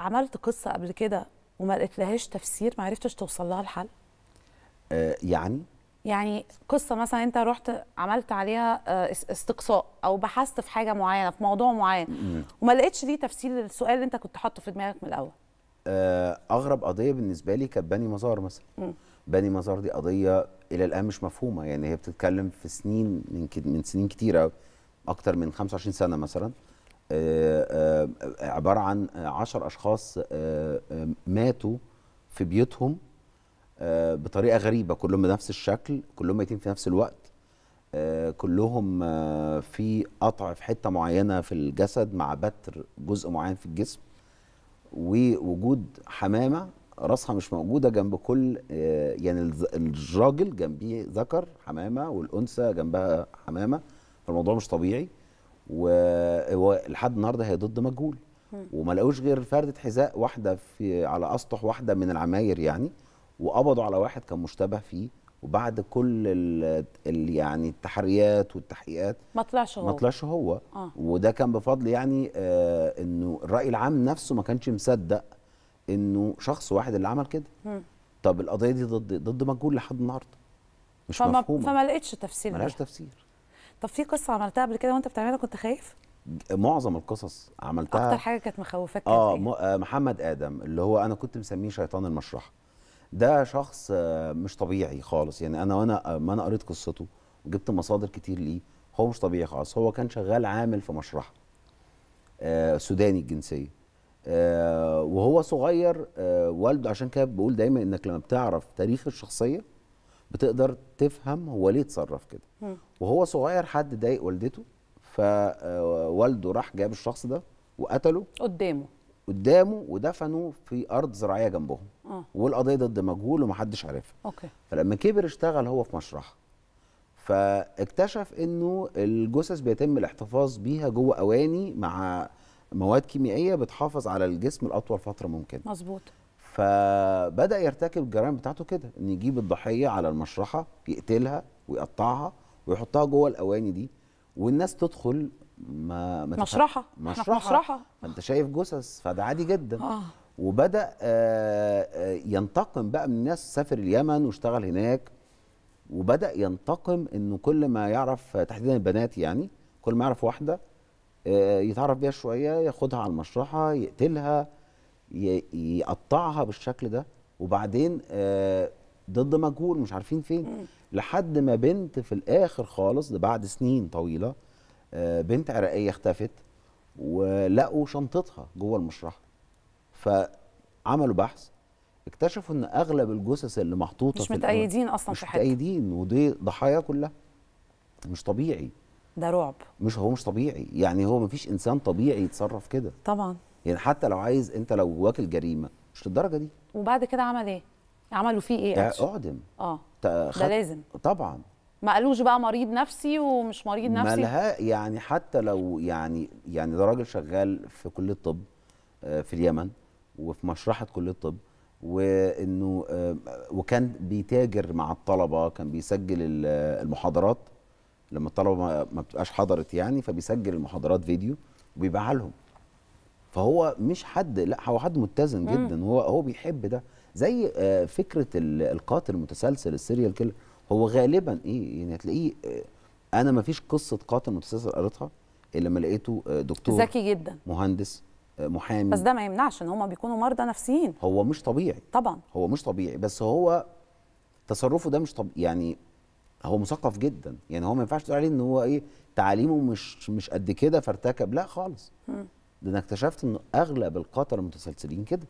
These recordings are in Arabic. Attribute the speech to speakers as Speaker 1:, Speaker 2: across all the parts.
Speaker 1: عملت قصه قبل كده وما لقيتلهاش تفسير ما عرفتش توصل لها الحل
Speaker 2: آه يعني
Speaker 1: يعني قصه مثلا انت رحت عملت عليها آه، استقصاء او بحثت في حاجه معينه في موضوع معين وما لقيتش ليه تفسير للسؤال اللي انت كنت حاطه في دماغك من الاول
Speaker 2: آه اغرب قضيه بالنسبه لي كانت بني مزار مثلا مم. بني مزار دي قضيه الى الان مش مفهومه يعني هي بتتكلم في سنين من من سنين كتيره اكتر من 25 سنه مثلا آه، آه، عباره عن عشر اشخاص آه، ماتوا في بيوتهم بطريقه غريبه كلهم بنفس الشكل كلهم ميتين في نفس الوقت كلهم في قطع في حته معينه في الجسد مع بتر جزء معين في الجسم ووجود حمامه راسها مش موجوده جنب كل يعني الراجل جنبيه ذكر حمامه والانثى جنبها حمامه فالموضوع مش طبيعي ولحد النهارده هي ضد مجهول وما لقوش غير فردة حذاء واحدة في على أسطح واحدة من العماير يعني وقبضوا على واحد كان مشتبه فيه وبعد كل ال الـ يعني التحريات والتحقيقات
Speaker 1: ما طلعش هو ما طلعش
Speaker 2: هو آه. وده كان بفضل يعني آه انه الراي العام نفسه ما كانش مصدق انه شخص واحد اللي عمل كده مم. طب القضيه دي ضد ضد مجهول لحد النهارده مش فما مفهومه فما
Speaker 1: لقيتش تفسير ملهاش تفسير طب في قصه عملتها قبل كده وانت بتعملها كنت خايف
Speaker 2: معظم القصص عملتها اكتر حاجه
Speaker 1: كانت مخوفاك آه،, إيه؟
Speaker 2: اه محمد ادم اللي هو انا كنت مسميه شيطان المشرحه ده شخص آه، مش طبيعي خالص يعني انا وانا آه، ما انا قريت قصته وجبت مصادر كتير ليه هو مش طبيعي خالص هو كان شغال عامل في مشرحه سوداني الجنسيه وهو صغير والده عشان كده بقول دايما انك لما بتعرف تاريخ الشخصيه بتقدر تفهم هو ليه اتصرف كده وهو صغير حد ضايق والدته فوالده آه، راح جاب الشخص ده وقتله قدامه قدامه ودفنه في ارض زراعيه جنبهم آه. والقضيه ضد مجهول ومحدش عارفها اوكي فلما كبر اشتغل هو في مشرحه فاكتشف انه الجثث بيتم الاحتفاظ بيها جوه اواني مع مواد كيميائيه بتحافظ على الجسم لاطول فتره ممكنه مظبوط فبدا يرتكب الجرائم بتاعته كده ان يجيب الضحيه على المشرحه يقتلها ويقطعها ويحطها جوه الاواني دي والناس تدخل ما, ما مشرحه مشرحه مشرحه فانت انت شايف جثث فده عادي جدا آه. وبدا آه، آه، ينتقم بقى من الناس سافر اليمن واشتغل هناك وبدا ينتقم انه كل ما يعرف تحديدا البنات يعني كل ما يعرف واحده آه، يتعرف بيها شويه ياخدها على المشرحه يقتلها يقطعها بالشكل ده وبعدين آه، ضد مجهول مش عارفين فين لحد ما بنت في الاخر خالص ده بعد سنين طويله آه، بنت عراقيه اختفت ولقوا شنطتها جوه المشرحه فعملوا بحث اكتشفوا ان اغلب الجثث اللي محطوطه مش متأيدين اصلا مش في حته مش متأيدين ودي ضحايا كلها مش طبيعي ده رعب مش هو مش طبيعي يعني هو مفيش انسان طبيعي يتصرف كده طبعا يعني حتى لو عايز انت لو جواك الجريمه مش للدرجه دي
Speaker 1: وبعد كده عمل ايه عملوا فيه ايه اعدم
Speaker 2: اه ده لازم طبعا
Speaker 1: ما قالوش بقى مريض نفسي ومش مريض نفسي مالها
Speaker 2: يعني حتى لو يعني يعني ده راجل شغال في كليه الطب آه، في اليمن وفي مشرحه كليه الطب وانه آه، وكان بيتاجر مع الطلبه كان بيسجل المحاضرات لما الطلبه ما بتبقاش حضرت يعني فبيسجل المحاضرات فيديو وبيبيعها لهم فهو مش حد لا هو حد متزن مم. جدا هو هو بيحب ده زي آه، فكره القاتل المتسلسل السيريال كيلر هو غالبا ايه يعني هتلاقيه آه، انا ما فيش قصه قاتل متسلسل قريتها الا لما لقيته آه، دكتور ذكي جدا مهندس محامي بس
Speaker 1: ده ما يمنعش ان هم بيكونوا مرضى نفسيين
Speaker 2: هو مش طبيعي طبعا هو مش طبيعي بس هو تصرفه ده مش طبيعي يعني هو مثقف جدا يعني هو ما ينفعش تقول عليه ان هو ايه تعليمه مش مش قد كده فارتكب لا خالص م. ده انا اكتشفت ان اغلب القطر المتسلسلين كده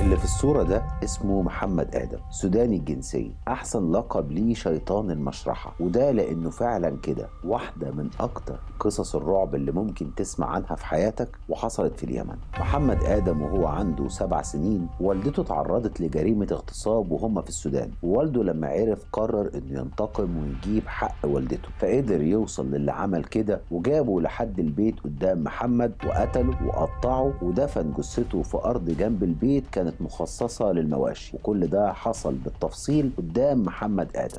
Speaker 2: اللي في الصورة ده اسمه محمد آدم سوداني الجنسية أحسن لقب ليه شيطان المشرحة وده لأنه فعلا كده واحدة من أكتر قصص الرعب اللي ممكن تسمع عنها في حياتك وحصلت في اليمن محمد آدم وهو عنده سبع سنين والدته تعرضت لجريمة اغتصاب وهم في السودان ووالده لما عرف قرر أنه ينتقم ويجيب حق والدته فقدر يوصل للي عمل كده وجابه لحد البيت قدام محمد وقتله وقطعه ودفن جثته في أرض جنب البيت كان كانت مخصصة للمواشي وكل ده حصل بالتفصيل قدام محمد آدم